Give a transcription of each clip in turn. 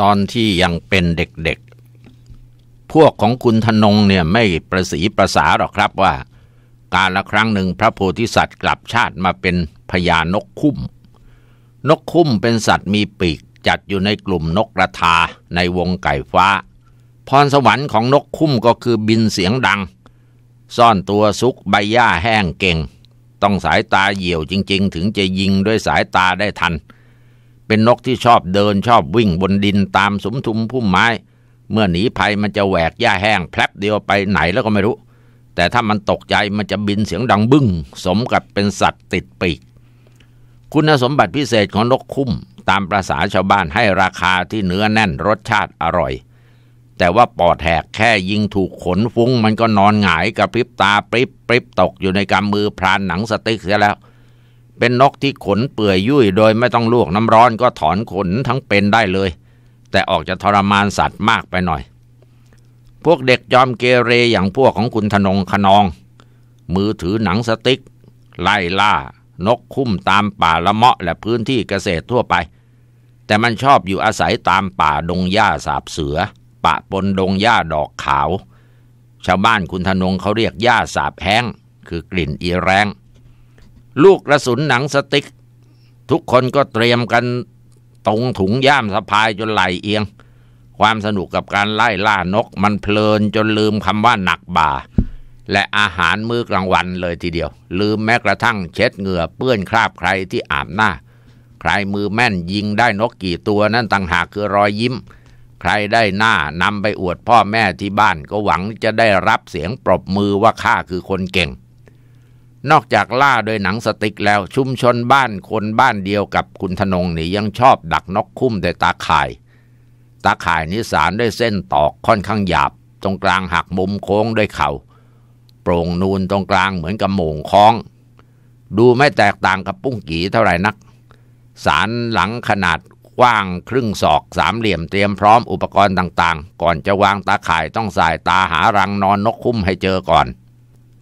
ตอนที่ยังเป็นเด็กๆ พวกของคุณธนงเนี่ยไม่ประสีประสาหรอกครับว่าการละครั้งหนึ่งพระโพธิสัตว์กลับชาติมาเป็นพญานกคุ้มนกคุ้มเป็นสัตว์มีปีกจัดอยู่ในกลุ่มนกกระทาในวงไก่ฟ้า พรสวรรค์ของนกคุ้มก็คือบินเสียงดัง ซ่อนตัวซุกใบหญ้าแห้งเก่ง ต้องสายตาเหี่ยวจริงๆ ถึงจะยิงด้วยสายตาได้ทันเเป็นนกที่ชอบเดินชอบวิ่งบนดินตามสมทุมพุ่มไม้ เมื่อหนีภัยมันจะแหวกหญ้าแห้งแผลบเดียวไปไหนแล้วก็ไม่รู้ แต่ถ้ามันตกใจมันจะบินเสียงดังบึง้งสมกับเป็นสัตว์ติดปีกคุณสมบัติพิเศษของนกคุ้มตามประษาชาวบ้านให้ราคาที่เนื้อแน่นรสชาติอร่อย แต่ว่าปอดแหกแค่ยิงถูกขนฟุ้ง มันก็นอนหงายกระพริบตาปริบปริบตกอยู่ในกำมือพรานหนังสติ๊กเสียแล้วเป็นนกที่ขนเปื่อยยุ่ยโดยไม่ต้องลวกน้ำร้อนก็ถอนขนทั้งเป็นได้เลย แต่ออกจะทรมานสัตว์มากไปหน่อย พวกเด็กยอมเกเรอย่างพวกของคุณธนงขนอง มือถือหนังสติ๊ก ไล่ล่า นกคุ้มตามป่าละเมาะและพื้นที่เกษตรทั่วไป แต่มันชอบอยู่อาศัยตามป่าดงหญ้าสาบเสือ ปะปนดงหญ้าดอกขาว ชาวบ้านคุณธนงเขาเรียกหญ้าสาบแห้ง คือกลิ่นอีแรงลูกกระสุนหนังสติ๊กทุกคนก็เตรียมกันตรงถุงย่ามสะพายจนไหลเอียง ความสนุกกับการไล่ล่านก มันเพลินจนลืมคำว่าหนักบ่า และอาหารมื้อกลางวันเลยทีเดียว ลืมแม้กระทั่งเช็ดเหงื่อเปื้อนคราบใครที่อาบหน้า ใครมือแม่นยิงได้นกกี่ตัวนั่นต่างหากคือรอยยิ้ม ใครได้หน้านำไปอวดพ่อแม่ที่บ้านก็หวังจะได้รับเสียงปรบมือว่าข้าคือคนเก่งนอกจากล่าโดยหนังสติ๊กแล้วชุมชนบ้านคนบ้านเดียวกับคุณธนงนี่ยังชอบดักนกคุ้มด้วยตาข่าย ตาข่ายนิสารด้วยเส้นตอกค่อนข้างหยาบตรงกลางหักมุมโค้งด้วยเขา่าโปร่งนูนตรงกลางเหมือนกับโมงคล้อง ดูไม่แตกต่างกับปุ้งกีเท่าไหร่นัก สารหลังขนาดกว้างครึ่งศอกสามเหลี่ยมเตรียมพร้อมอุปกรณ์ต่างๆ ก่อนจะวางตาข่ายต้องสายตาหารังนอนนกคุ้มให้เจอก่อน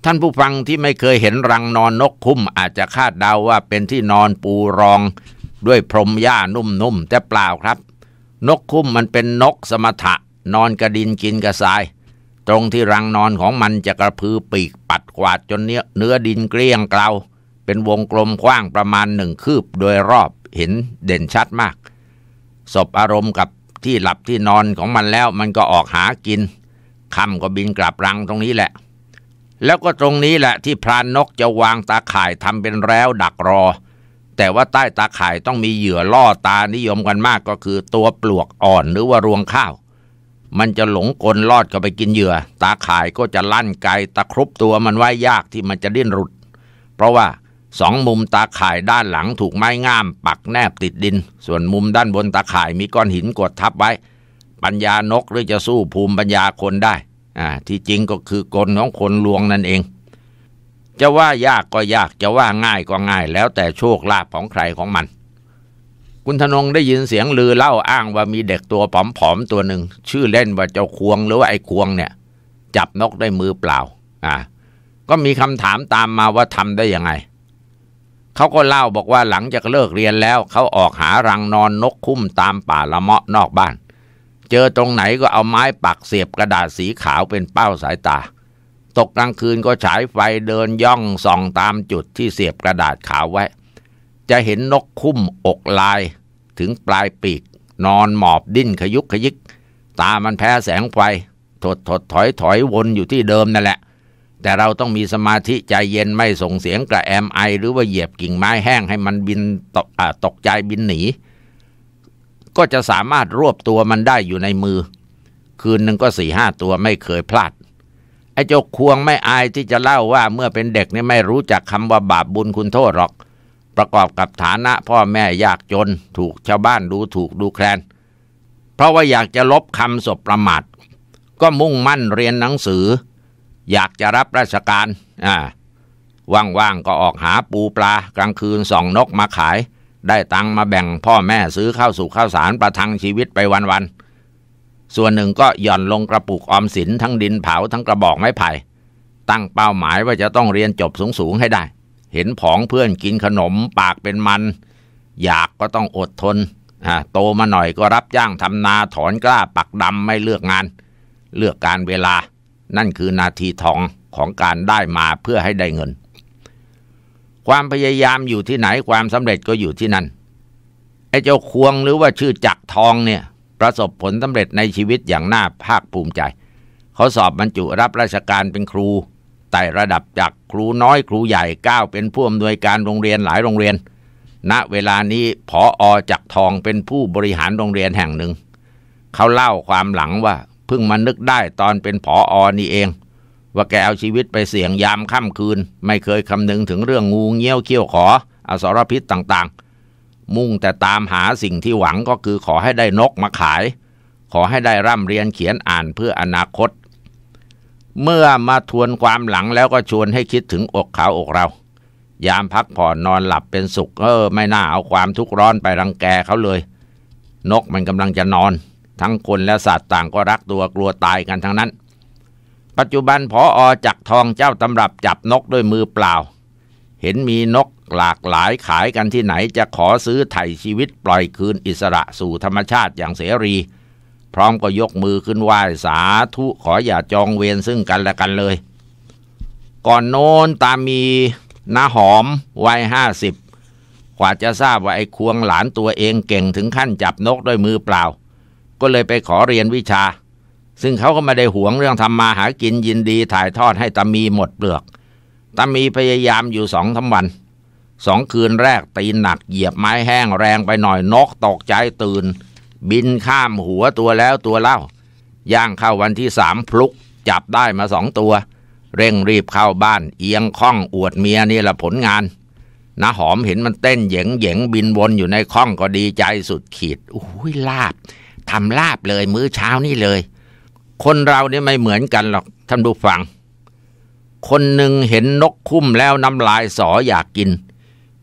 ท่านผู้ฟังที่ไม่เคยเห็นรังนอนนกคุ้มอาจจะคาดเดาว่าเป็นที่นอนปูรอง ด้วยพรมหญ้านุ่มๆแต่เปล่าครับ นกคุ้มมันเป็นนกสมถะ นอนกระดินกินกระสาย ตรงที่รังนอนของมันจะกระพือปีกปัดกวาดจนเนื้อเนื้อดินเกลี้ยงเกลา เป็นวงกลมกว้างประมาณหนึ่งคืบโดยรอบเห็นเด่นชัดมากศพอารมณ์กับที่หลับที่นอนของมันแล้วมันก็ออกหากินคำก็บินกลับรังตรงนี้แหละแล้วก็ตรงนี้แหละที่พรานนกจะวางตาข่ายทำเป็นแล้วดักรอ แต่ว่าใต้ตาข่ายต้องมีเหยื่อล่อตานิยมกันมากก็คือตัวปลวกอ่อนหรือว่ารวงข้าว มันจะหลงกลลอดเข้าไปกินเหยื่อ ตาข่ายก็จะลั่นไกตะครุบตัวมันไว้ยากที่มันจะดิ้นรุด เพราะว่าสองมุมตาข่ายด้านหลังถูกไม้งามปักแนบติดดิน ส่วนมุมด้านบนตาข่ายมีก้อนหินกดทับไว้ ปัญญานกหรือจะสู้ภูมิปัญญาคนได้อ่าที่จริงก็คือกลของคนลวงนั่นเอง จะว่ายากก็ยากจะว่าง่ายก็ง่ายแล้วแต่โชคลาภของใครของมัน คุณธนงได้ยินเสียงลือเล่าอ้างว่ามีเด็กตัวผอมๆตัวหนึ่งชื่อเล่นว่าเจ้าควงหรือว่าไอ้ควงเนี่ย จับนกได้มือเปล่าอ่าก็มีคำถามตามมาว่าทำได้ยังไงเขาก็เล่าบอกว่าหลังจากเลิกเรียนแล้วเขาออกหารังนอนนกคุ้มตามป่าละเมาะนอกบ้านเจอตรงไหนก็เอาไม้ปักเสียบกระดาษสีขาวเป็นเป้าสายตา ตกกลางคืนก็ฉายไฟเดินย่องส่องตามจุดที่เสียบกระดาษขาวไว้ จะเห็นนกคุ้มอกลายถึงปลายปีก นอนหมอบดิ้นขยุกขยิก ตามันแพ้แสงไฟ ถดถดถอยถอยวนอยู่ที่เดิมนั่นแหละ แต่เราต้องมีสมาธิใจเย็นไม่ส่งเสียงกระแอมไอหรือว่าเหยียบกิ่งไม้แห้งให้มันบินตกตกใจบินหนีก็จะสามารถรวบตัวมันได้อยู่ในมือ คืนหนึ่งก็สี่ห้าตัวไม่เคยพลาด ไอ้เจ้าควงไม่อายที่จะเล่าว่าเมื่อเป็นเด็กนี่ไม่รู้จักคำว่าบาปบุญคุณโทษหรอก ประกอบกับฐานะพ่อแม่ยากจนถูกชาวบ้านดูถูกดูแคลนเพราะว่าอยากจะลบคำศพประมาทก็มุ่งมั่นเรียนหนังสือ อยากจะรับราชการอ่าว่างๆก็ออกหาปูปลา กลางคืนส่องนกมาขายได้ตังมาแบ่งพ่อแม่ซื้อข้าวสุกข้าวสารประทังชีวิตไปวัน ๆ ส่วนหนึ่งก็หย่อนลงกระปุกออมสินทั้งดินเผาทั้งกระบอกไม้ไผ่ ตั้งเป้าหมายว่าจะต้องเรียนจบสูง ๆ ให้ได้ เห็นผองเพื่อนกินขนมปากเป็นมัน อยากก็ต้องอดทน โตมาหน่อยก็รับจ้างทำนาถอนกล้าปักดำไม่เลือกงาน เลือกการเวลา นั่นคือนาทีทองของการได้มาเพื่อให้ได้เงินความพยายามอยู่ที่ไหนความสำเร็จก็อยู่ที่นั่นไอ้เจ้าควงหรือว่าชื่อจักทองเนี่ย ประสบผลสำเร็จในชีวิตอย่างน่าภาคภูมิใจเขาสอบบรรจุรับราชการเป็นครูไต่ระดับจากครูน้อยครูใหญ่ก้าวเป็นผู้อำนวยการโรงเรียนหลายโรงเรียน ณเวลานี้ผออจักทองเป็นผู้บริหารโรงเรียนแห่งหนึ่ง เขาเล่าความหลังว่าเพิ่งมานึกได้ตอนเป็นผออนี่เองว่าแกเอาชีวิตไปเสี่ยงยามค่ำคืน ไม่เคยคำนึงถึงเรื่องงูเงี้ยวเขี้ยวขออสรพิษต่างๆ มุ่งแต่ตามหาสิ่งที่หวังก็คือขอให้ได้นกมาขาย ขอให้ได้ร่ำเรียนเขียนอ่านเพื่ออนาคต เมื่อมาทวนความหลังแล้วก็ชวนให้คิดถึงอกขาวอกเรา ยามพักผ่อนนอนหลับเป็นสุขเออ ไม่น่าเอาความทุกข์ร้อนไปรังแกเขาเลย นกมันกำลังจะนอน ทั้งคนและสัตว์ต่างก็รักตัวกลัวตายกันทั้งนั้นปัจจุบันพออจักทองเจ้าตำรับจับนกด้วยมือเปล่า เห็นมีนกหลากหลายขายกันที่ไหนจะขอซื้อไถ่ชีวิตปล่อยคืนอิสระสู่ธรรมชาติอย่างเสรี พร้อมก็ยกมือขึ้นไหว้สาธุขออย่าจองเวรซึ่งกันและกันเลย ก่อนโน้นตามมีนาหอมวัยห้าสิบกว่าจะทราบว่าไอ้ควงหลานตัวเองเก่งถึงขั้นจับนกด้วยมือเปล่า ก็เลยไปขอเรียนวิชาซึ่งเขาก็ไม่ได้หวงเรื่องทำมาหากินยินดีถ่ายทอดให้ตามีหมดเปลือกตามีพยายามอยู่สองทวันสองคืนแรกตีหนัก เหยียบไม้แห้งแรงไปหน่อย นกตกใจตื่น บินข้ามหัวตัวแล้วตัวเล่าย่างเข้า วันที่สามพลุก จับได้มาสองตัว เร่งรีบเข้าบ้าน เอียงข้อง อวดเมียนี่แหละผลงานนะหอมเห็นมันเต้นเหยงเหยงบินวนอยู่ในข้องก็ดีใจสุดขีดอุ้ยลาบทำลาบเลยมื้อเช้านี่เลยคนเราเนี่ยไม่เหมือนกันหรอกท่านผู้ฟัง คนหนึ่งเห็นนกคุ้มแล้วน้ำลายสออยากกิน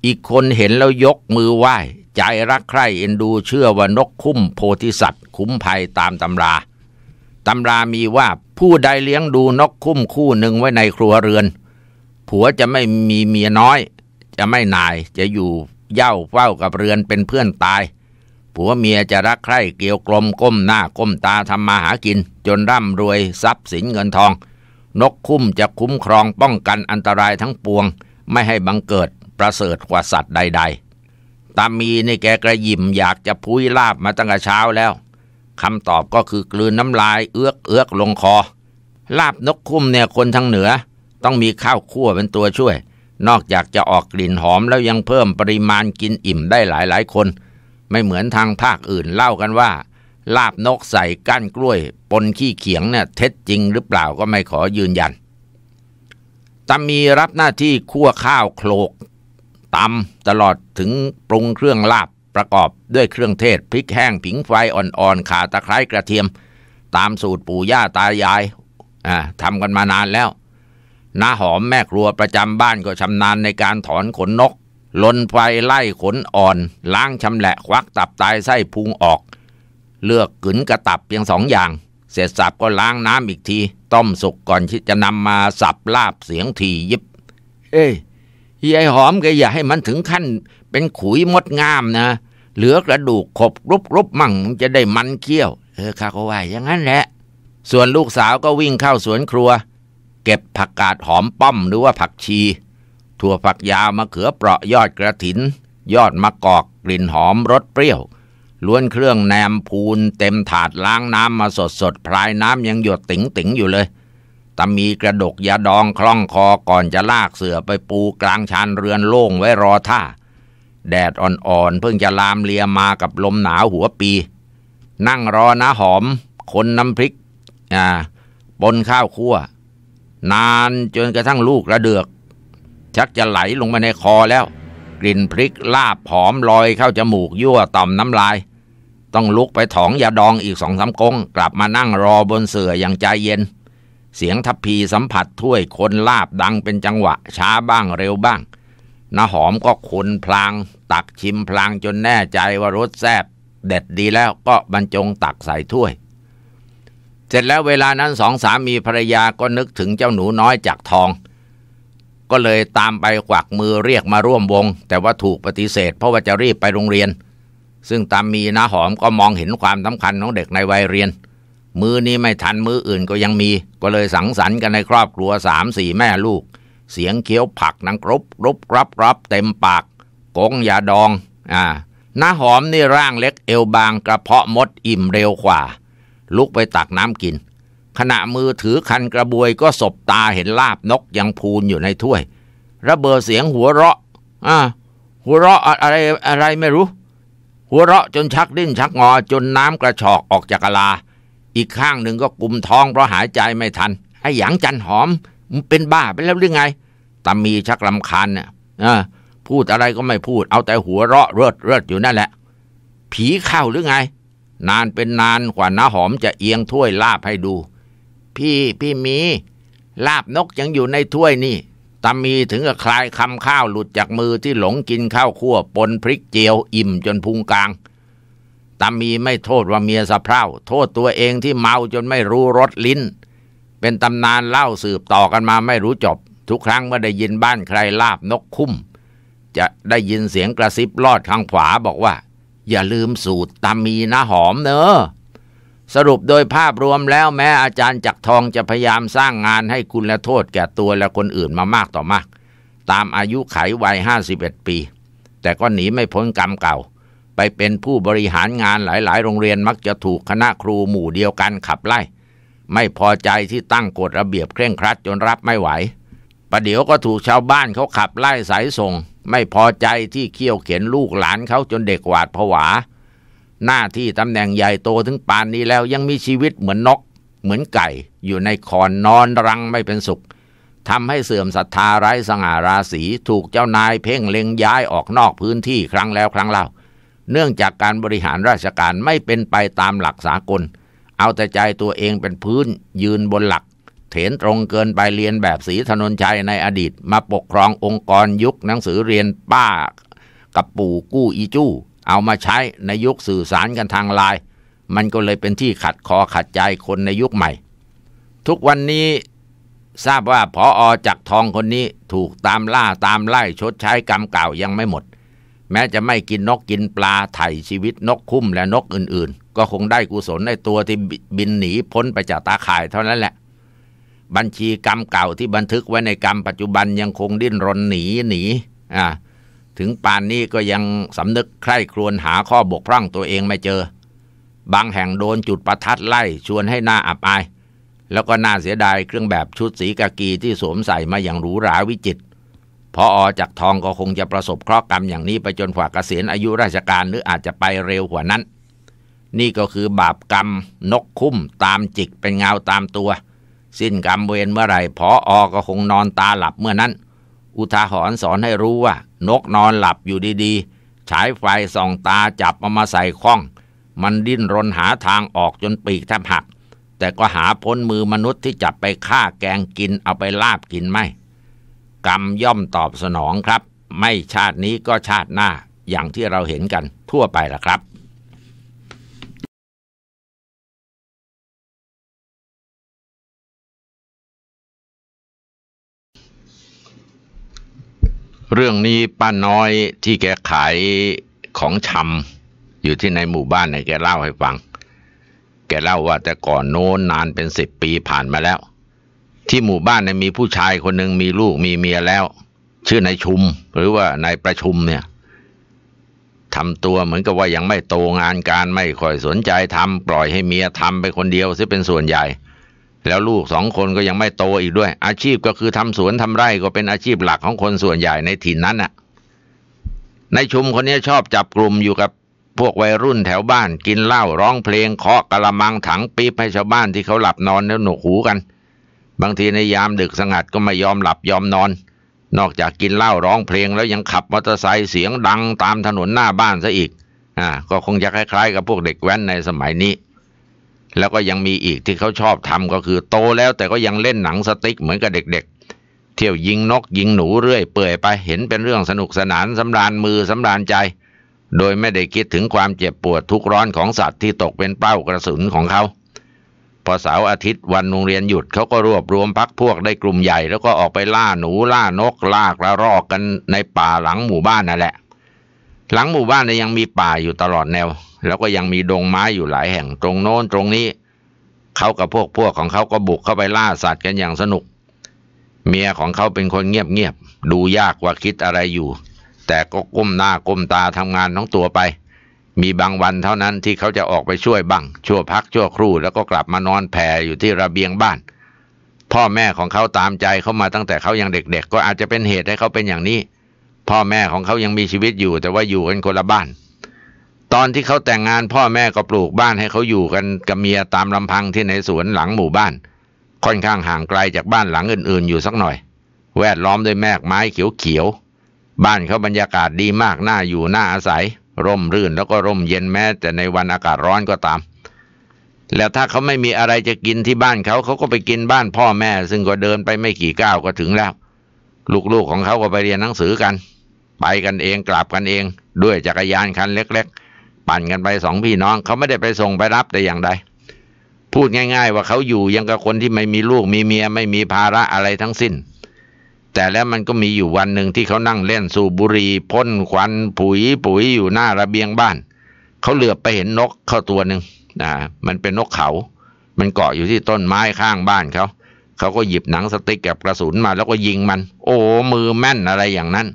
อีกคนเห็นแล้วยกมือไหว้ใจรักใคร่เอ็นดูเชื่อว่านกคุ้มโพธิสัตว์คุ้มภัยตามตำราตำรามีว่าผู้ใดเลี้ยงดูนกคุ้มคู่หนึ่งไว้ในครัวเรือน ผัวจะไม่มีเมียน้อยจะไม่นายจะอยู่เย่าเฝ้ากับเรือนเป็นเพื่อนตายผัวเมียจะรักใคร่เกี่ยวกลมก้มหน้าก้มตาทำมาหากิน จนร่ำรวยทรัพย์สินเงินทอง นกคุ้มจะคุ้มครองป้องกันอันตรายทั้งปวง ไม่ให้บังเกิดประเสริฐกว่าสัตว์ใดๆ ตามีในแกกระยิมอยากจะพุยลาบมาตั้งแต่เช้าแล้วคำตอบก็คือกลืนน้ำลายเอื้อกเอื้อกลงคอ ลาบนกคุ้มเนี่ยคนทางเหนือ ต้องมีข้าวคั่วเป็นตัวช่วย นอกจากจะออกกลิ่นหอมแล้วยังเพิ่มปริมาณกินอิ่มได้หลายหลายคนไม่เหมือนทางภาคอื่นเล่ากันว่า ลาบนกใส่ก้านกล้วย ปนขี้เขียงเนี่ยเท็จจริงหรือเปล่าก็ไม่ขอยืนยันตำมีรับหน้าที่คั่วข้าวโคลกตำตลอดถึงปรุงเครื่องลาบประกอบด้วยเครื่องเทศพริกแห้งผิงไฟอ่อนๆขาตะไคร้กระเทียม ตามสูตรปู่ย่าตายายทำกันมานานแล้วน้าหอมแม่ครัวประจำบ้านก็ชำนาญในการถอนขนนกลนไฟไล่ขนอ่อน ล้างชำละ ควักตับตายไส้พุงออก เลือกกึนกระตับ เพียงสองอย่าง เสร็จสับก็ล้างน้ำอีกที ต้มสุกก่อนที่จะนำมาสับ ลาบเสียงทียิบ เอ้ยยายหอมแกอย่าให้มันถึงขั้น เป็นขุยมดงามนะ เหลือกระดูกขบรุบรุบมั่งจะได้มันเคี้ยว เออข้าก็ว่าอย่างนั้นแหละส่วนลูกสาวก็วิ่งเข้าสวนครัว เก็บผักกาดหอมป้อม หรือว่าผักชีถั่วฝักยาวมะเขือเปราะยอดกระถิน ยอดมะกอกกลิ่นหอมรสเปรี้ยว ล้วนเครื่องแหนมพูนเต็มถาดล้างน้ำมาสดสดพลายน้ำยังหยดติ๋งติ๋งอยู่เลยตามีกระดกยาดองคล่องคอก่อนจะลากเสือไปปูกลางชานเรือนโล่งไว้รอท่าแดดอ่อนๆเพิ่งจะลามเลียมากับลมหนาวหัวปี นั่งรอนะหอม คนน้ำพริก อ่าปนข้าวคั่วนานจนกระทั่งลูกระเดือกชักจะไหลลงมาในคอแล้ว กลิ่นพริกลาบหอมลอยเข้าจมูกยั่วต่อมน้ำลาย ต้องลุกไปถองยาดองอีกสองสามกง กลับมานั่งรอบนเสื่ออย่างใจเย็น เสียงทัพพีสัมผัสถ้วยคนลาบดังเป็นจังหวะ ช้าบ้างเร็วบ้างน้าหอมก็คนพลาง ตักชิมพลางจนแน่ใจว่ารสแซบเด็ดดีแล้วก็บรรจงตักใส่ถ้วย เสร็จแล้วเวลานั้นสองสามีภรรยาก็นึกถึงเจ้าหนูน้อยจากทองก็เลยตามไปกวักมือเรียกมาร่วมวง แต่ว่าถูกปฏิเสธเพราะว่าจะรีบไปโรงเรียน ซึ่งตามมีนาหอมก็มองเห็นความสำคัญของเด็กในวัยเรียน มือนี้ไม่ทันมืออื่นก็ยังมี ก็เลยสังสรรค์กันในครอบครัวสามสี่แม่ลูก เสียงเคี้ยวผักนังกรบรบรับรับเต็มปาก กงยาดองอ่าน้าหอมนี่ร่างเล็กเอวบางกระเพาะมดอิ่มเร็วกว่า ลุกไปตักน้ำกินขณะมือถือคันกระบวยก็สบตาเห็นลาบนกยังพูนอยู่ในถ้วย ระเบิดเสียงหัวเราะอ่าหัวเราะอะไรอะไรไม่รู้ หัวเราะจนชักดิ้นชักงอจนน้ำกระชอกออกจากกะลา อีกข้างหนึ่งก็กุมท้องเพราะหายใจไม่ทัน ไอ้หยางจันหอมมันเป็นบ้าไปแล้วหรือไงตามีชักลำคันเนี่ยพูดอะไรก็ไม่พูดเอาแต่หัวเราะเริดเริดอยู่นั่นแหละ ผีเข้าหรือไง นานเป็นนานกว่าน้าหอมจะเอียงถ้วยลาบให้ดูพี่พี่มีลาบนกยังอยู่ในถ้วยนี่ตามีถึงกับคลายคำข้าวหลุดจากมือที่หลงกินข้าวคั่วปนพริกเจียวอิ่มจนพุงกลางตามีไม่โทษว่าเมียสะเพร่าโทษตัวเองที่เมาจนไม่รู้รสลิ้น เป็นตำนานเล่าสืบต่อกันมาไม่รู้จบ ทุกครั้งเมื่อได้ยินบ้านใครลาบนกคุ้ม จะได้ยินเสียงกระซิบลอดข้างขวาบอกว่า อย่าลืมสูตรตามีนะหอมเนอะสรุปโดยภาพรวมแล้วแม้อาจารย์จักทองจะพยายามสร้างงานให้คุณและโทษแก่ตัวและคนอื่นมามากต่อมากตามอายุไขวัยห้าสิบเอ็ดปี แต่ก็หนีไม่พ้นกรรมเก่า ไปเป็นผู้บริหารงานหลาย ๆ โรงเรียนมักจะถูกคณะครูหมู่เดียวกันขับไล่ ไม่พอใจที่ตั้งกฎระเบียบเคร่งครัดจนรับไม่ไหว ประเดี๋ยวก็ถูกชาวบ้านเขาขับไล่สายส่ง ไม่พอใจที่เคี่ยวเข็นลูกหลานเขาจนเด็กหวาดผวาหน้าที่ตำแหน่งใหญ่โตถึงป่านนี้แล้วยังมีชีวิตเหมือนนกเหมือนไก่ อยู่ในคอนนอนรังไม่เป็นสุขทำให้เสื่อมศรัทธาไร้สง่าราศีถูกเจ้านายเพ่งเล็งย้ายออกนอกพื้นที่ครั้งแล้วครั้งเล่าเนื่องจากการบริหารราชการไม่เป็นไปตามหลักสากล เอาแต่ใจตัวเองเป็นพื้นยืนบนหลักเถนตรงเกินไปเรียนแบบสีถนนชัยในอดีต มาปกครององค์กรยุคหนังสือเรียนป้ากับปู่กู้อีจู้เอามาใช้ในยุคสื่อสารกันทางไลน์มันก็เลยเป็นที่ขัดคอขัดใจคนในยุคใหม่ ทุกวันนี้ทราบว่าพออจักทองคนนี้ถูกตามล่าตามไล่ชดใช้กรรมเก่ายังไม่หมด แม้จะไม่กินนกกินปลาไถ่ชีวิตนกคุ้มและนกอื่น ๆ ก็คงได้กุศลในตัวที่บินหนีพ้นไปจากตาข่าย เท่านั้นแหละ บัญชีกรรมเก่าที่บันทึกไว้ในกรรมปัจจุบันยังคงดิ้นรนหนีหนีอ่าถึงปานนี้ก็ยังสำนึกใคร่ครวญหาข้อบกพร่องตัวเองไม่เจอ บางแห่งโดนจุดประทัดไล่ ชวนให้หน้าอับอาย แล้วก็น่าเสียดายเครื่องแบบชุดสีกากีที่สวมใส่มาอย่างหรูหราวิจิตรพออจากทองก็คงจะประสบเคราะห์กรรมอย่างนี้ไปจนกว่าเกษียณอายุราชการหรืออาจจะไปเร็วกว่านั้น นี่ก็คือบาปกรรมนกคุ้ม ตามจิกเป็นเงาตามตัว สิ้นกรรมเวรเมื่อไหร่พออก็คงนอนตาหลับเมื่อนั้นอุทาหรณ์สอนให้รู้ว่านกนอนหลับอยู่ดีๆ ฉายไฟส่องตาจับเอามาใส่ข้อง มันดิ้นรนหาทางออกจนปีกแทบหัก แต่ก็หาพ้นมือมนุษย์ที่จับไปฆ่าแกงกินเอาไปลาบกินไม่กรรมย่อมตอบสนองครับ ไม่ชาตินี้ก็ชาติหน้าอย่างที่เราเห็นกันทั่วไปล่ะครับเรื่องนี้ป้าน้อยที่แกขายของชำอยู่ที่ในหมู่บ้านเนี่ยแกเล่าให้ฟัง แกเล่าว่าแต่ก่อนโน้นนานเป็นสิบปีผ่านมาแล้ว ที่หมู่บ้านเนี่ยมีผู้ชายคนหนึ่งมีลูกมีเมียแล้ว ชื่อนายชุม หรือว่านายประชุมเนี่ยทำตัวเหมือนกับว่ายังไม่โตงานการไม่ค่อยสนใจทำปล่อยให้เมียทำไปคนเดียวซึ่เป็นส่วนใหญ่แล้วลูกสองคนก็ยังไม่โตอีกด้วย อาชีพก็คือทำสวนทำไร่ก็เป็นอาชีพหลักของคนส่วนใหญ่ในถิ่นนั้นน่ะนชุมคนนี้ชอบจับกลุ่มอยู่กับพวกวัยรุ่นแถวบ้าน กินเหล้าร้องเพลงเคาะกะละมังถังปี๊บให้ชาวบ้านที่เขาหลับนอนแล้วหนวกหูกัน บางทีในยามดึกสงัดก็ไม่ยอมหลับยอมนอน นอกจากกินเหล้าร้องเพลง แล้วยังขับมอเตอร์ไซค์เสียงดังตามถนนหน้าบ้านซะอีกอ่าก็คงจะคล้ายๆ กับพวกเด็กแว้นในสมัยนี้แล้วก็ยังมีอีกที่เขาชอบทำก็คือโตแล้วแต่ก็ยังเล่นหนังสติ๊กเหมือนกับเด็ก ๆ เที่ยวยิงนกยิงหนูเรื่อยเปื่อยไปเห็นเป็นเรื่องสนุกสนานสำราญมือสำราญใจ โดยไม่ได้คิดถึงความเจ็บปวดทุกร้อนของสัตว์ที่ตกเป็นเป้ากระสุนของเขา พอเสาร์อาทิตย์วันโรงเรียนหยุดเขาก็รวบรวมพักพวกได้กลุ่มใหญ่ แล้วก็ออกไปล่าหนู ล่านกล่ากระรอกกันในป่าหลังหมู่บ้านนั่นแหละหลังหมู่บ้านเนี่ยยังมีป่าอยู่ตลอดแนว แล้วก็ยังมีดงไม้อยู่หลายแห่ง ตรงโน้นตรงนี้เขากับพวกพวกของเขาก็บุกเข้าไปล่าสัตว์กันอย่างสนุก เมียของเขาเป็นคนเงียบๆดูยากว่าคิดอะไรอยู่ แต่ก็ก้มหน้าก้มตาทำงานทั้งตัวไป มีบางวันเท่านั้นที่เขาจะออกไปช่วยบ้างชั่วพักชั่วครู่แล้วก็กลับมานอนแผ่อยู่ที่ระเบียงบ้าน พ่อแม่ของเขาตามใจเขามาตั้งแต่เขายังเด็กๆ ก็อาจจะเป็นเหตุให้เขาเป็นอย่างนี้พ่อแม่ของเขายังมีชีวิตอยู่แต่ว่าอยู่กันคนละบ้าน ตอนที่เขาแต่งงานพ่อแม่ก็ปลูกบ้านให้เขาอยู่กันกับเมียตามลำพังที่ในสวนหลังหมู่บ้าน ค่อนข้างห่างไกลจากบ้านหลังอื่น ๆ อยู่สักหน่อย แวดล้อมด้วยแมกไม้เขียวๆ บ้านเขาบรรยากาศดีมากน่าอยู่น่าอาศัย ร่มรื่นแล้วก็ร่มเย็นแม้แต่ในวันอากาศร้อนก็ตาม แล้วถ้าเขาไม่มีอะไรจะกินที่บ้านเขาเขาก็ไปกินบ้าน พ่อแม่ซึ่งก็เดินไปไม่กี่ก้าวก็ถึงแล้ว ลูกๆของเขาก็ไปเรียนหนังสือกันไปกันเอง กลับกันเอง ด้วยจักรยานคันเล็ก ๆปั่นกันไปสองพี่น้องเขาไม่ได้ไปส่งไปรับแต่อย่างใดพูดง่ายๆ ว่าเขาอยู่ยังกับคนที่ไม่มีลูกมีเมียไม่มีภาระอะไรทั้งสิ้น แต่แล้วมันก็มีอยู่วันหนึ่งที่เขานั่งเล่นสูบบุหรี่พ่น ควันปุ๋ยปุ๋ยอยู่หน้าระเบียงบ้าน เขาเหลือบไปเห็นนกเข้าตัวหนึ่งนะมันเป็นนกเขา มันเกาะอยู่ที่ต้นไม้ข้างบ้านเขาเขาก็หยิบหนังสติ๊กกับกระสุนมา แล้วก็ยิงมัน โอ้มือแม่นอะไรอย่างนั้น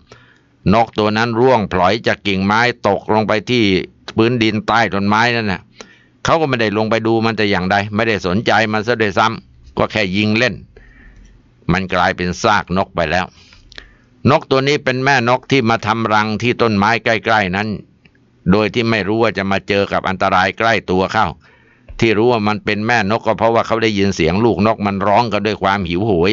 นกตัวนั้นร่วงพลอยจากกิ่งไม้ตกลงไปที่พื้นดินใต้ต้นไม้นั่นนะ่ะเขาก็ไม่ได้ลงไปดูมันจะอย่างใดไม่ได้สนใจมันซะด้วยซ้ำก็แค่ยิงเล่น มันกลายเป็นซากนกไปแล้วนกตัวนี้เป็นแม่นกที่มาทำรังที่ต้นไม้ใกล้ๆนั้น โดยที่ไม่รู้ว่าจะมาเจอกับอันตรายใกล้ตัวเข้า ที่รู้ว่ามันเป็นแม่นกก็เพราะว่าเขาได้ยินเสียง ลูกนกมันร้องกันด้วยความหิวโหย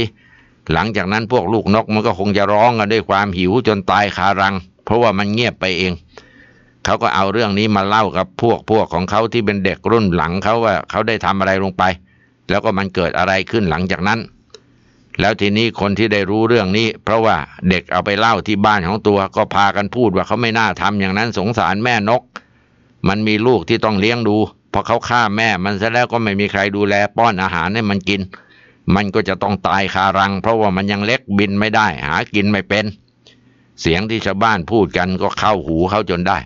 หลังจากนั้นพวกลูกนกมันก็คงจะร้องกันด้วยความหิวจนตายคารัง เพราะว่ามันเงียบไปเอง เขาก็เอาเรื่องนี้มาเล่ากับพวกพวกของเขาที่เป็นเด็กรุ่นหลัง เขาว่าเขาได้ทำอะไรลงไป แล้วก็มันเกิดอะไรขึ้นหลังจากนั้น แล้วทีนี้คนที่ได้รู้เรื่องนี้ เพราะว่าเด็กเอาไปเล่าที่บ้านของตัวก็พากันพูดว่าเขาไม่น่าทำอย่างนั้นสงสารแม่นก มันมีลูกที่ต้องเลี้ยงดูพอเขาฆ่าแม่มันซะแล้วก็ไม่มีใครดูแล ป้อนอาหารให้มันกินมันก็จะต้องตายคารังเพราะว่ามันยังเล็กบินไม่ได้ หากินไม่เป็น เสียงที่ชาวบ้านพูดกันก็เข้าหูเข้าจนได้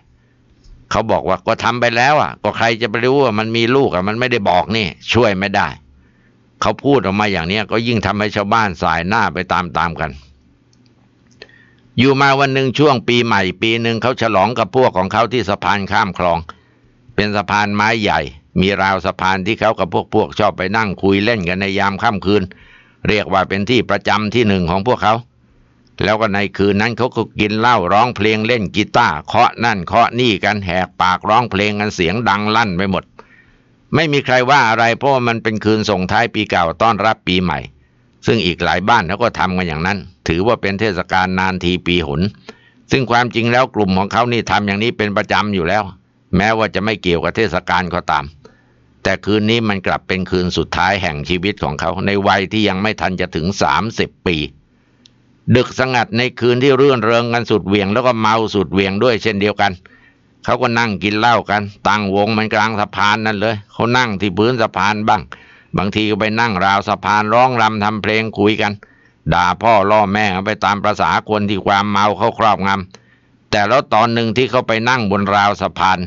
เขาบอกว่าก็ทำไปแล้วอ่ะ ก็ใครจะไปรู้ว่ามันมีลูกอ่ะมันไม่ได้บอกนี่ช่วยไม่ได้เขาพูดออกมาอย่างเนี้ย ก็ยิ่งทำให้ชาวบ้านสายหน้าไปตามๆกัน อยู่มาวันหนึ่งช่วงปีใหม่ ปีหนึ่งเขาฉลองกับพวกของเขาที่สะพานข้ามคลอง เป็นสะพานไม้ใหญ่มีราวสะพานที่เขากับพวกพวกชอบไปนั่งคุยเล่นกันในยามค่ำคืน เรียกว่าเป็นที่ประจำที่หนึ่งของพวกเขาแล้วก็ในคืนนั้นเขาก็กินเหล้าร้องเพลงเล่นกีตาร์เคาะนั่นเคาะนี่กันแหกปากร้องเพลงกันเสียงดังลั่นไปหมด ไม่มีใครว่าอะไรเพราะมันเป็นคืนส่งท้ายปีเก่าต้อนรับปีใหม่ ซึ่งอีกหลายบ้านเขาก็ทำกันอย่างนั้น ถือว่าเป็นเทศกาลนานทีปีหนซึ่งความจริงแล้วกลุ่มของเขานี่ทำอย่างนี้เป็นประจำอยู่แล้วแม้ว่าจะไม่เกี่ยวกับเทศกาลก็ตาม แต่คืนนี้มันกลับเป็นคืนสุดท้ายแห่งชีวิตของเขาในวัยที่ยังไม่ทันจะถึงสามสิบปี ดึกสงัดในคืนที่เรื่อนเริงกันสุดเวียง แล้วก็เมาสุดเวียงด้วยเช่นเดียวกัน เขาก็นั่งกินเหล้ากันตั้งวงมันกลางสะพานนั่นเลย เขานั่งที่พื้นสะพานบ้าง บางทีก็ไปนั่งราวสะพานร้องรำทำเพลงคุยกัน ด่าพ่อล่อแม่ไปตามประษาคนที่ความเมาเขาครอบงำแต่แล้วตอนหนึ่งที่เขาไปนั่งบนราวสะพาน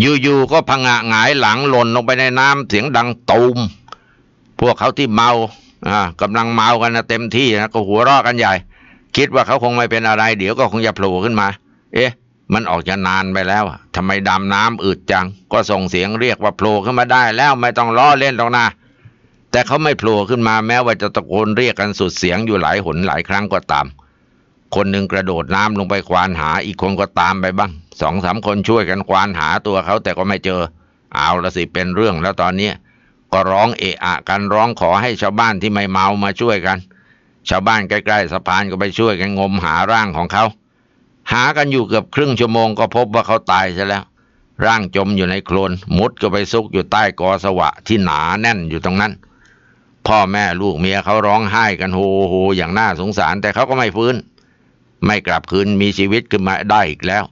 อยู่ๆก็พังะหงายหลังหล่นลงไปในน้ำเสียงดังตูมพวกเขาที่เมาอ่ากำลังเมากันนะเต็มที่นะก็หัวรอกันใหญ่ คิดว่าเขาคงไม่เป็นอะไร เดี๋ยวก็คงจะโผล่ขึ้นมา เอ๊ะ มันออกจะนานไปแล้วทำไมดำน้ำอืดจังก็ส่งเสียงเรียกว่าโผล่ขึ้นมาได้ แล้วไม่ต้องล้อเล่นหรอกนะแต่เขาไม่โผล่ขึ้นมา แม้ว่าจะตะโกนเรียกกันสุดเสียงอยู่หลายหนหลายครั้งก็ตามคนหนึ่งกระโดดน้ำลงไปควานหาอีกคนก็ตามไปบ้างสองสามคนช่วยกันควานหาตัวเขาแต่ก็ไม่เจอ เอาละสิเป็นเรื่องแล้วตอนนี้ก็ร้องเอะอะกันร้องขอให้ชาวบ้านที่ไม่เมามาช่วยกัน ชาวบ้านใกล้ๆ สะพานก็ไปช่วยกันงมหาร่างของเขาหากันอยู่เกือบครึ่งชั่วโมงก็พบว่าเขาตายซะแล้ว ร่างจมอยู่ในโคลนมุดก็ไปซุกอยู่ใต้กอสวะที่หนาแน่นอยู่ตรงนั้น พ่อแม่ลูกเมียเขาร้องไห้กันโฮโฮอย่างน่าสงสาร แต่เขาก็ไม่ฟื้นไม่กลับคืน มีชีวิตขึ้นมาได้อีกแล้ว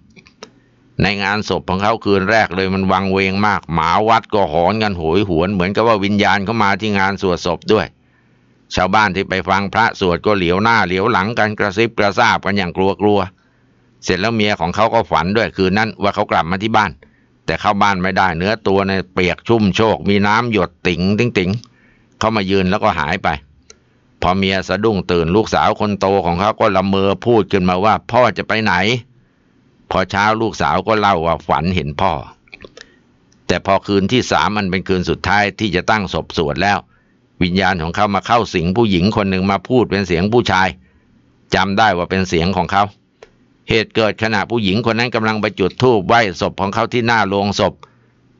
ในงานศพของเขาคืนแรกเลยมันวังเวงมาก หมาวัดก็หอนกันโหยหวนเหมือนกับว่าวิญญาณเขามาที่งานสวดศพด้วย ชาวบ้านที่ไปฟังพระสวดก็เหลียวหน้าเหลียวหลังกันกระซิบ กระซาบกันอย่างกลัวกลัวเสร็จแล้วเมียของเขาก็ฝันด้วย คืนนั้น ว่าเขากลับมาที่บ้าน แต่เข้าบ้านไม่ได้เนื้อตัวในเปียกชุ่มโชกมีน้ำหยดติ๋งติ๋งติ๋งเขามายืนแล้วก็หายไปพอเมียสะดุ้งตื่นลูกสาวคนโตของเขาก็ละเมอพูดขึ้นมาว่า พ่อจะไปไหน พอเช้าลูกสาวก็เล่าว่าฝันเห็นพ่อ แต่พอคืนที่สามมันเป็นคืนสุดท้ายที่จะตั้งศพสวดแล้ว วิญญาณของเขามาเข้าสิงผู้หญิงคนหนึ่งมาพูดเป็นเสียงผู้ชายจำได้ว่าเป็นเสียงของเขา เหตุเกิดขณะผู้หญิงคนนั้นกำลังไปจุดธูปไหว้ศพของเขาที่หน้าโลงศพ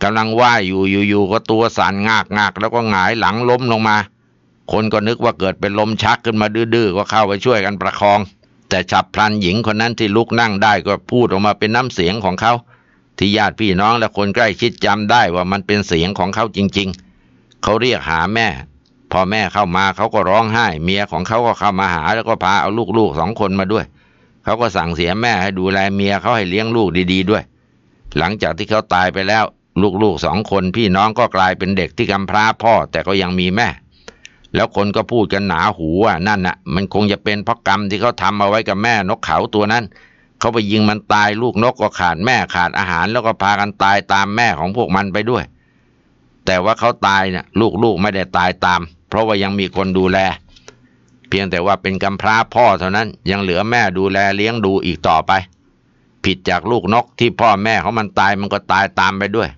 กำลังไหว้อยู่อยู่ๆก็ตัวสั่นงากงากแล้วก็หงายหลังล้มลงมาคนก็นึกว่าเกิดเป็นลมชักขึ้นมาดื้อๆก็เข้าไปช่วยกันประคอง แต่ฉับพลันหญิงคนนั้นที่ลุกนั่งได้ก็พูดออกมาเป็นน้ำเสียงของเขาที่ญาติพี่น้องและคนใกล้ชิดจำได้ว่ามันเป็นเสียงของเขาจริงๆ เขาเรียกหาแม่ พอแม่เข้ามาเขาก็ร้องไห้ เมียของเขาก็เข้ามาหาแล้วก็พาเอาลูกๆสองคนมาด้วย เขาก็สั่งเสียแม่ ให้ดูแลเมียเขาให้เลี้ยงลูกดีๆ ด้วย หลังจากที่เขาตายไปแล้ว ลูกๆสองคน พี่น้องก็กลายเป็นเด็กที่กำพร้าพ่อแต่ก็ยังมีแม่แล้วคนก็พูดกันหนาหูว่านั่นน่ะ มันคงจะเป็นเพราะกรรมที่เขาทำเอาไว้กับแม่นกเขาตัวนั้นเขาไปยิงมันตายลูกนกก็ขาดแม่ขาดอาหาร แล้วก็พากันตายตามแม่ของพวกมันไปด้วย แต่ว่าเขาตายเนี่ยลูกๆไม่ได้ตายตาม เพราะว่ายังมีคนดูแล เพียงแต่ว่าเป็นกำพร้าพ่อเท่านั้น ยังเหลือแม่ดูแลเลี้ยงดูอีกต่อไป ผิดจากลูกนกที่พ่อแม่ของมันตายมันก็ตายตามไปด้วย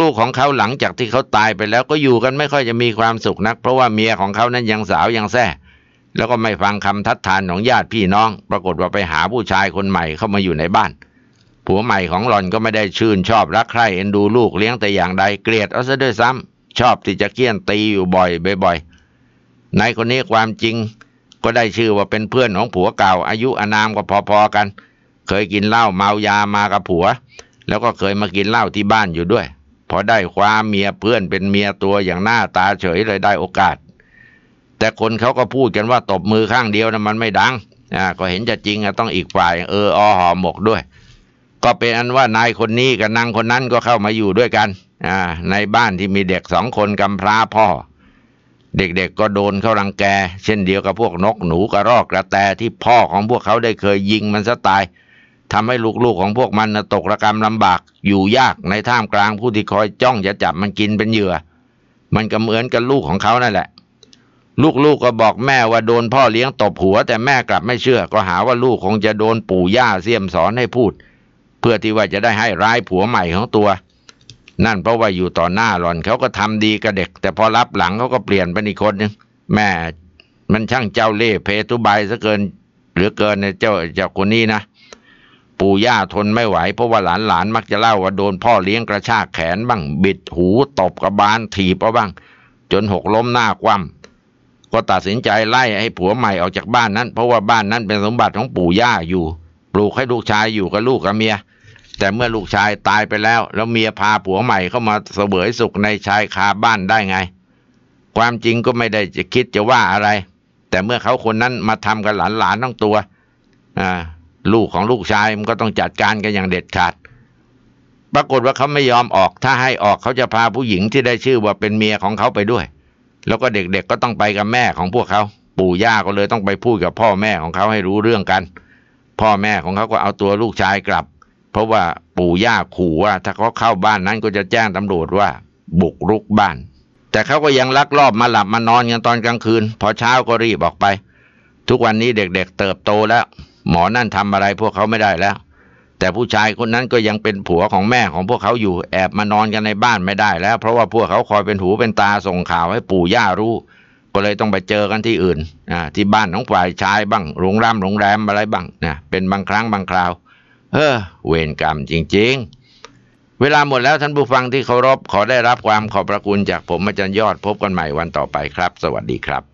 ลูกๆของเขาหลังจากที่เขาตายไปแล้วก็อยู่กันไม่ค่อยจะมีความสุขนักเพราะว่าเมียของเขานั้นยังสาว ยังแซ่แล้วก็ไม่ฟังคำทัดทานของญาติพี่น้อง ปรากฏว่าไปหาผู้ชายคนใหม่เข้ามาอยู่ในบ้าน ผัวใหม่ของหล่อนก็ไม่ได้ชื่นชอบรักใคร่เอ็นดูลูกเลี้ยงแต่อย่างใดเกลียดเอาซะด้วยซ้ำชอบที่จะเกี้ยนตีอยู่บ่อยบ่อยๆนคนนี้ความจริงก็ได้ชื่อว่าเป็นเพื่อนของผัวเก่าอายุอานามก็พอๆกัน เคยกินเหล้าเมายามากับผัว แล้วก็เคยมากินเหล้าที่บ้านอยู่ด้วยพอได้ความเมียเพื่อนเป็นเมียตัวอย่างหน้าตาเฉยเลยได้โอกาส แต่คนเขาก็พูดกันว่าตบมือข้างเดียวนะมันไม่ดังอ่าก็เห็นจะจริงอะต้องอีกฝ่ายเอออหอหมกด้วย ก็เป็นอันว่านายคนนี้กับนางคนนั้นก็เข้ามาอยู่ด้วยกันอ่าในบ้านที่มีเด็กสองคนกำพร้าพ่อ เด็กๆก็โดนเขารังแก เช่นเดียวกับพวกนกหนูกระรอกกระแตที่พ่อของพวกเขาได้เคยยิงมันซะตายทำให้ลูกๆของพวกมันตกระกรรมลำบากอยู่ยากในท่ามกลาง ผู้ที่คอยจ้องจะจับมันกินเป็นเหยื่อ มันก็เหมือนกับลูกของเขานั่นแหละ ลูกๆกก็บอกแม่ว่าโดนพ่อเลี้ยงตบหัวแต่แม่กลับไม่เชื่อก็หาว่าลูกคงจะโดนปู่ย่าเสี่ยมสอนให้พูด เพื่อที่ว่าจะได้ให้ร้ายผัวใหม่ของตัว นั่นเพราะว่าอยู่ต่อหน้าหล่อนเขาก็ทำดีกับเด็ก แต่พอรับหลังเขาก็เปลี่ยนเป็นอีกคนนึงแม่มันช่างเจ้าเล่ห์เพทุบายซะเกินเหลือเกินในเจ้าเจ้าคนนี้นะปู่ย่าทนไม่ไหวเพราะว่าหลานๆมักจะเล่าว่าโดนพ่อเลี้ยงกระชากแขนบ้าง บิดหูตบกระบาลถีบเอาบ้าง จนหกล้มหน้าคว่ำก็ตัดสินใจไล่ให้ผัวใหม่ออกจากบ้านนั้น เพราะว่าบ้านนั้นเป็นสมบัติของปู่ย่าอยู่ ปลูกให้ลูกชายอยู่กับลูกกับเมีย แต่เมื่อลูกชายตายไปแล้ว แล้วเมียพาผัวใหม่เข้ามาเสวยสุขในชายคาบ้านได้ไง ความจริงก็ไม่ได้จะคิดจะว่าอะไร แต่เมื่อเขาคนนั้นมาทำกับหลานๆต้องตัว อ่าลูกของลูกชายมันก็ต้องจัดการกันอย่างเด็ดขาด ปรากฏว่าเขาไม่ยอมออก ถ้าให้ออกเขาจะพาผู้หญิงที่ได้ชื่อว่าเป็นเมียของเขาไปด้วย แล้วก็เด็กๆกก็ต้องไปกับแม่ของพวกเขา ปู่ย่าก็เลยต้องไปพูดกับพ่อแม่ของเขาให้รู้เรื่องกัน พ่อแม่ของเขาก็เอาตัวลูกชายกลับ เพราะว่าปู่ย่าขู่ว่า ถ้าเขาเข้าบ้านนั้นก็จะแจ้งตำรวจว่า บุกรุกบ้าน แต่เขาก็ยังลักลอบมาหลับมานอนกันตอนกลางคืน พอเช้าก็รีบออกไป ทุกวันนี้เด็กๆเเติบโตแล้วหมอนั่นทำอะไรพวกเขาไม่ได้แล้ว แต่ผู้ชายคนนั้นก็ยังเป็นผัวของแม่ของพวกเขาอยู่แอบมานอนกันในบ้านไม่ได้แล้วเพราะว่าพวกเขาคอยเป็นหู เป็นตาส่งข่าวให้ปู่ย่ารู้ ก็เลยต้องไปเจอกันที่อื่นอ่าที่บ้านของฝ่ายชายบ้างโรงแรมโรงแรมอะไรบ้างนะเป็นบางครั้งบางคราว เออ เวรกรรมจริงๆ เวลาหมดแล้วท่านผู้ฟังที่เคารพขอได้รับความขอบพระคุณจากผมอาจารย์ยอดพบกันใหม่วันต่อไปครับ สวัสดีครับ